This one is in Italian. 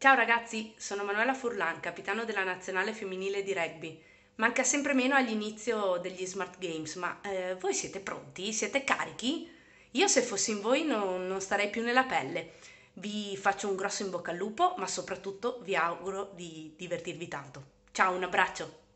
Ciao ragazzi, sono Manuela Furlan, capitano della nazionale femminile di rugby. Manca sempre meno all'inizio degli Smart Games, ma eh, voi siete pronti? Siete carichi? Io se fossi in voi non, non starei più nella pelle. Vi faccio un grosso in bocca al lupo, ma soprattutto vi auguro di divertirvi tanto. Ciao, un abbraccio!